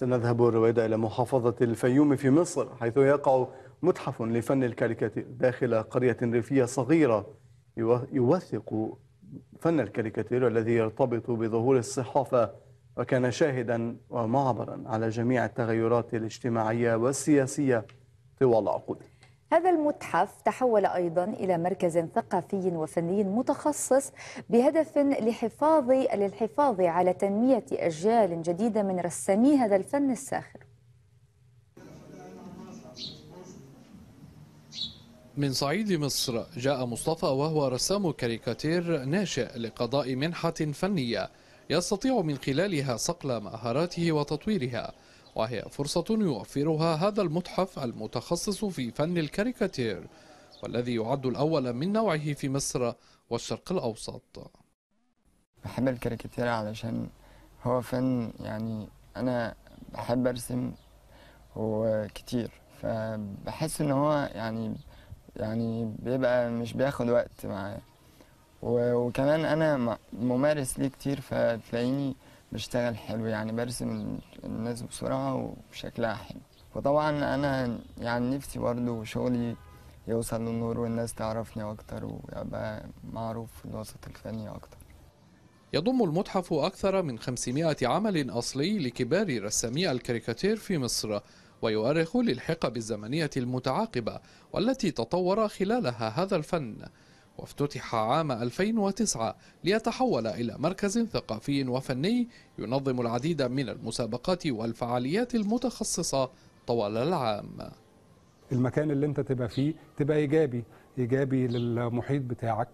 سنذهب رويدا إلى محافظة الفيوم في مصر حيث يقع متحف لفن الكاريكاتير داخل قرية ريفية صغيرة يوثق فن الكاريكاتير الذي يرتبط بظهور الصحافة وكان شاهدا ومعبرا على جميع التغيرات الاجتماعية والسياسية طوال عقوده هذا المتحف تحول أيضا إلى مركز ثقافي وفني متخصص بهدف لحفاظ للحفاظ على تنمية أجيال جديدة من رسامي هذا الفن الساخر من صعيد مصر جاء مصطفى وهو رسام كاريكاتير ناشئ لقضاء منحة فنية يستطيع من خلالها صقل مهاراته وتطويرها وهي فرصة يوفرها هذا المتحف المتخصص في فن الكاريكاتير والذي يعد الأول من نوعه في مصر والشرق الأوسط بحب الكاريكاتير علشان هو فن يعني أنا بحب أرسم وكتير فبحس إن هو يعني يعني بيبقى مش بياخد وقت معايا وكمان أنا ممارس ليه كتير فتلاقيني بشتغل حلو يعني برسم الناس بسرعة وشكلها حلو وطبعا أنا يعني نفسي برضه شغلي يوصل للنور والناس تعرفني أكتر ويبقى معروف في الوسط الفني أكتر يضم المتحف أكثر من 500 عمل أصلي لكبار رسامي الكاريكاتير في مصر ويؤرخ للحقب الزمنية المتعاقبة والتي تطور خلالها هذا الفن وافتتح عام 2009 ليتحول إلى مركز ثقافي وفني ينظم العديد من المسابقات والفعاليات المتخصصة طوال العام المكان اللي انت تبقى فيه تبقى إيجابي إيجابي للمحيط بتاعك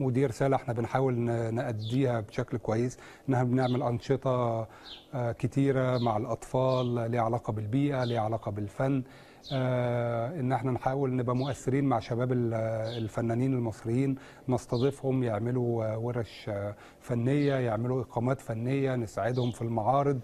ودي رساله احنا بنحاول ناديها بشكل كويس انها بنعمل انشطه آه، كتيره مع الاطفال ليها علاقه بالبيئه ليها علاقه بالفن آه، ان احنا نحاول نبقى مؤثرين مع شباب الفنانين المصريين نستضيفهم يعملوا ورش فنيه يعملوا اقامات فنيه نساعدهم في المعارض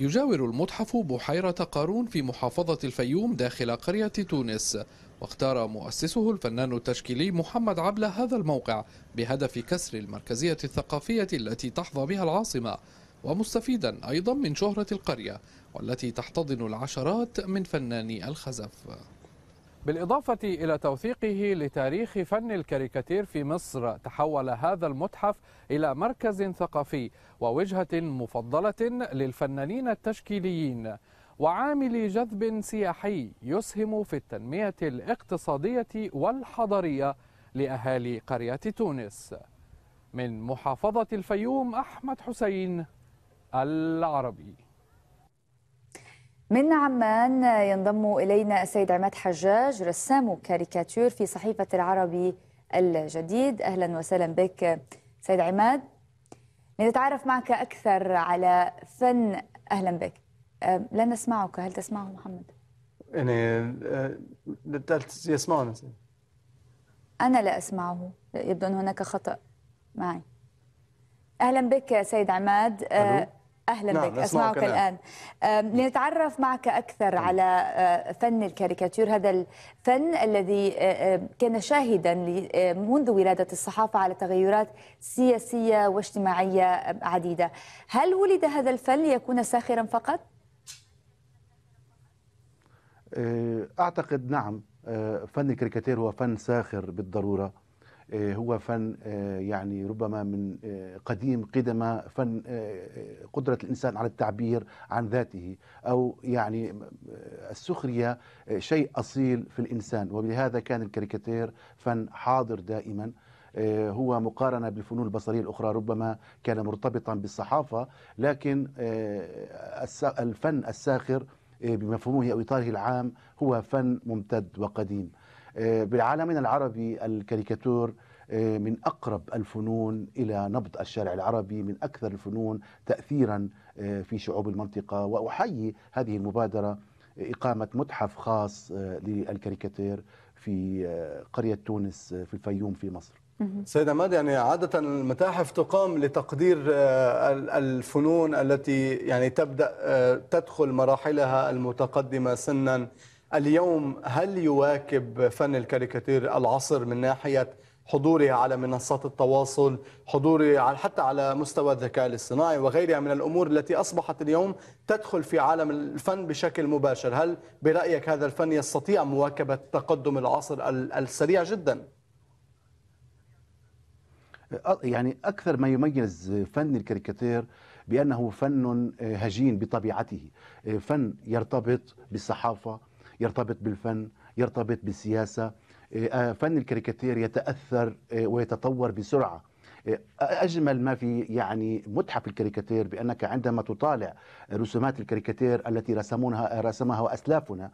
يجاور المتحف بحيرة قارون في محافظة الفيوم داخل قرية تونس واختار مؤسسه الفنان التشكيلي محمد عبلة هذا الموقع بهدف كسر المركزية الثقافية التي تحظى بها العاصمة ومستفيدا أيضا من شهرة القرية والتي تحتضن العشرات من فناني الخزف بالإضافة إلى توثيقه لتاريخ فن الكاريكاتير في مصر تحول هذا المتحف إلى مركز ثقافي ووجهة مفضلة للفنانين التشكيليين وعامل جذب سياحي يسهم في التنمية الاقتصادية والحضرية لأهالي قرية تونس من محافظة الفيوم أحمد حسين العربي من عمان ينضم إلينا السيد عماد حجاج رسام كاريكاتير في صحيفة العربي الجديد أهلا وسهلا بك سيد عماد لنتعرف معك أكثر على فن أهلا بك لا نسمعك هل تسمعه محمد؟ يعني أه، يسمعنا أنا لا أسمعه يبدو أن هناك خطأ معي أهلا بك سيد عماد أه، ألو. أهلا نعم بك أسمعك الآن لنتعرف معك أكثر على أه، فن الكاريكاتير هذا الفن الذي أه، أه، كان شاهدا منذ ولادة الصحافة على تغيرات سياسية واجتماعية عديدة هل ولد هذا الفن ليكون ساخرا فقط؟ أعتقد نعم فن الكاريكاتير هو فن ساخر بالضرورة آه، هو فن آه، يعني ربما من آه، قديم قدم فن قدرة الإنسان على التعبير عن ذاته أو يعني السخرية شيء أصيل في الإنسان وبهذا كان الكاريكاتير فن حاضر دائما هو مقارنة بالفنون البصرية الأخرى ربما كان مرتبطا بالصحافة لكن الفن الساخر بمفهومه أو إطاره العام هو فن ممتد وقديم آه، بعالمنا العربي الكاريكاتور آه، من اقرب الفنون الى نبض الشارع العربي من اكثر الفنون تاثيرا آه، في شعوب المنطقه واحيي هذه المبادره اقامه متحف خاص للكاريكاتير في قريه تونس في الفيوم في مصر سيد عماد يعني عادة المتاحف تقام لتقدير الفنون التي يعني تبدأ تدخل مراحلها المتقدمة سنا اليوم هل يواكب فن الكاريكاتير العصر من ناحية حضوره على منصات التواصل حضوره حتى على مستوى الذكاء الاصطناعي وغيرها من الأمور التي أصبحت اليوم تدخل في عالم الفن بشكل مباشر هل برأيك هذا الفن يستطيع مواكبة تقدم العصر السريع جداً؟ يعني أكثر ما يميز فن الكاريكاتير بأنه فن هجين بطبيعته فن يرتبط بالصحافة يرتبط بالفن يرتبط بالسياسة آه، آه، فن الكاريكاتير يتأثر آه، ويتطور بسرعة أجمل ما في يعني متحف الكاريكاتير بأنك عندما تطالع رسومات الكاريكاتير التي رسمونها رسمها أسلافنا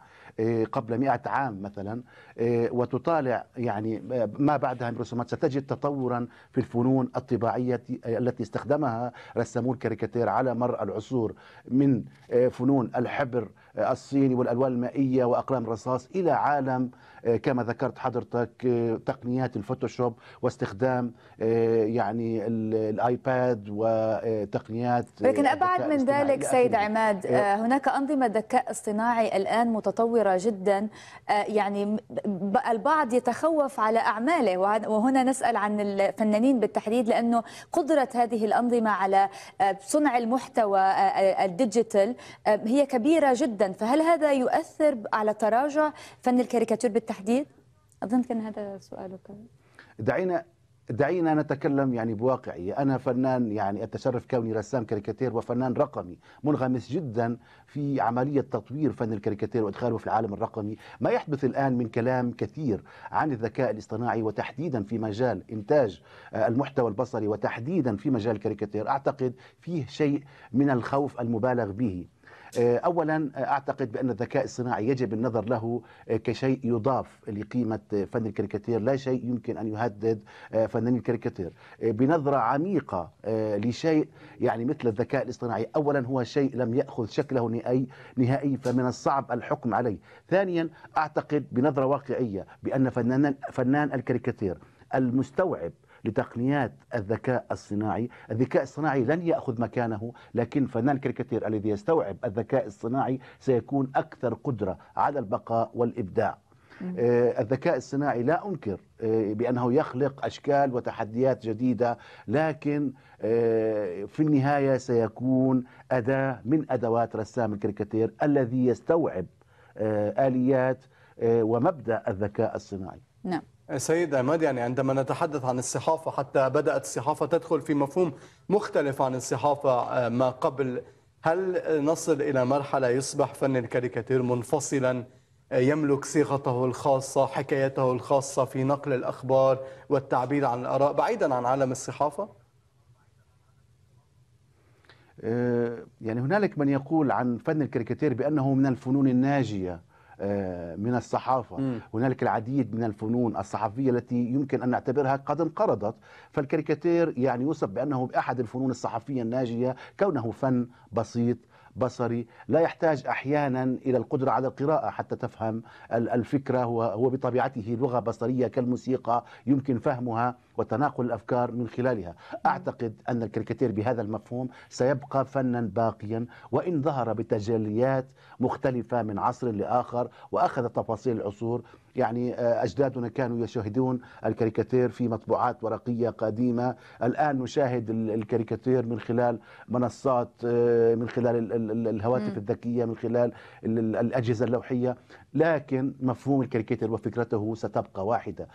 قبل مئة عام مثلا وتطالع يعني ما بعدها من رسومات ستجد تطورا في الفنون الطباعية التي استخدمها رسامو الكاريكاتير على مر العصور من فنون الحبر الصيني والالوان المائيه واقلام الرصاص الى عالم آه، كما ذكرت حضرتك آه، تقنيات الفوتوشوب واستخدام آه، يعني الايباد وتقنيات لكن ابعد من ذلك سيد عماد هناك انظمه ذكاء اصطناعي الان متطوره جدا يعني البعض يتخوف على اعماله وهنا نسال عن الفنانين بالتحديد لانه قدره هذه الانظمه على صنع المحتوى الديجيتال هي كبيره جدا فهل هذا يؤثر على تراجع فن الكاريكاتير بالتحديد اظن كان هذا سؤالك دعينا دعينا نتكلم يعني بواقعية أنا فنان يعني أتشرف كوني رسام كاريكاتير وفنان رقمي منغمس جدا في عملية تطوير فن الكاريكاتير وإدخاله في العالم الرقمي ما يحدث الآن من كلام كثير عن الذكاء الاصطناعي وتحديدا في مجال إنتاج آه، المحتوى البصري وتحديدا في مجال الكاريكاتير أعتقد فيه شيء من الخوف المبالغ به آه، اولا آه، اعتقد بان الذكاء الصناعي يجب النظر له آه، كشيء يضاف لقيمه فن الكاريكاتير لا شيء يمكن ان يهدد فنانين الكاريكاتير بنظره عميقه لشيء يعني مثل الذكاء الاصطناعي اولا هو شيء لم ياخذ شكله نهائي فمن الصعب الحكم عليه ثانيا اعتقد بنظره واقعيه بان فنان فنان الكاريكاتير المستوعب لتقنيات الذكاء الصناعي الذكاء الصناعي لن يأخذ مكانه لكن فنان كاريكاتير الذي يستوعب الذكاء الصناعي سيكون أكثر قدرة على البقاء والإبداع آه، الذكاء الصناعي لا أنكر آه، بأنه يخلق أشكال وتحديات جديدة لكن آه، في النهاية سيكون أداة من أدوات رسام الكاريكاتير الذي يستوعب آليات ومبدأ الذكاء الصناعي نعم سيد عماد يعني عندما نتحدث عن الصحافة حتى بدأت الصحافة تدخل في مفهوم مختلف عن الصحافة آه، ما قبل هل نصل إلى مرحلة يصبح فن الكاريكاتير منفصلا آه، يملك صيغته الخاصة حكايته الخاصة في نقل الأخبار والتعبير عن الآراء بعيدا عن عالم الصحافة؟ آه، يعني هنالك من يقول عن فن الكاريكاتير بأنه من الفنون الناجية آه، من الصحافة هنالك العديد من الفنون الصحفية التي يمكن أن نعتبرها قد انقرضت فالكاريكاتير يعني يوصف بأنه أحد الفنون الصحفية الناجية كونه فن بسيط بصري لا يحتاج أحيانا إلى القدرة على القراءة حتى تفهم الفكرة هو بطبيعته لغة بصرية كالموسيقى يمكن فهمها وتناقل الافكار من خلالها اعتقد ان الكاريكاتير بهذا المفهوم سيبقى فنا باقيا وان ظهر بتجليات مختلفه من عصر لاخر واخذ تفاصيل العصور يعني آه، أجدادنا كانوا يشاهدون الكاريكاتير في مطبوعات ورقية قديمة الآن نشاهد الكاريكاتير من خلال منصات آه، من خلال الهواتف الذكية من خلال الأجهزة اللوحية لكن مفهوم الكاريكاتير وفكرته ستبقى واحدة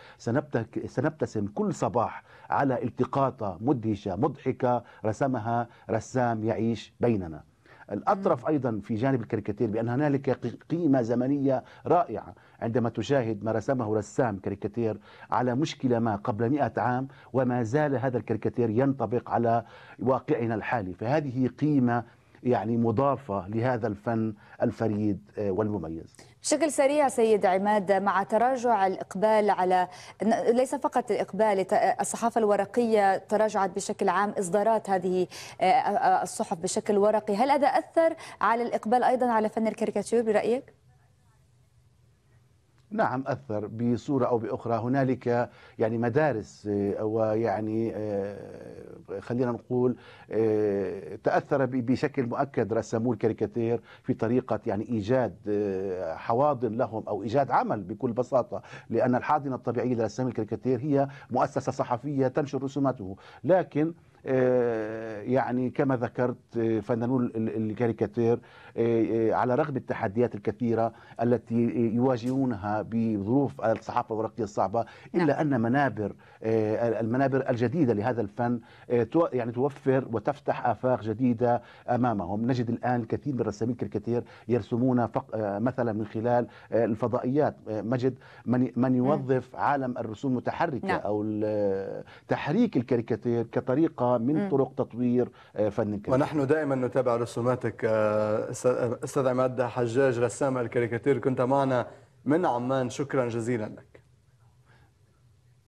سنبتسم كل صباح على التقاطة مدهشة مضحكة رسمها رسام يعيش بيننا الأطرف أيضا في جانب الكاريكاتير بأن هنالك قيمة زمنية رائعة عندما تشاهد ما رسمه رسام كاريكاتير على مشكلة ما قبل مئة عام وما زال هذا الكاريكاتير ينطبق على واقعنا الحالي فهذه قيمة يعني مضافة لهذا الفن الفريد آه، والمميز بشكل سريع سيد عماد مع تراجع الإقبال على ليس فقط الإقبال الصحافة الورقية تراجعت بشكل عام إصدارات هذه آه، آه، الصحف بشكل ورقي هل هذا أثر على الإقبال أيضا على فن الكاريكاتير برأيك؟ نعم أثر بصورة أو بأخرى هنالك يعني مدارس آه، ويعني آه، خلينا نقول آه، تأثر بشكل مؤكد رسموا الكاريكاتير في طريقة يعني إيجاد حواضن لهم أو إيجاد عمل بكل بساطة لأن الحاضنة الطبيعية لرسام الكاريكاتير هي مؤسسة صحفية تنشر رسوماته لكن آه، يعني كما ذكرت آه، فنانون الكاريكاتير آه، على رغم التحديات الكثيرة التي يواجهونها بظروف الصحافة الورقية الصعبة إلا نعم. أن منابر المنابر الجديدة لهذا الفن يعني توفر وتفتح آفاق جديدة أمامهم نجد الآن كثير من الرسامين الكاريكاتير يرسمون مثلا من خلال الفضائيات مجد من نعم. يوظف عالم الرسوم المتحركة نعم. أو تحريك الكاريكاتير كطريقة من م. طرق تطوير آه، فن الكاريكاتير ونحن دائما نتابع رسوماتك آه، استاذ عماد حجاج رسام الكاريكاتير كنت معنا من عمان شكرا جزيلا لك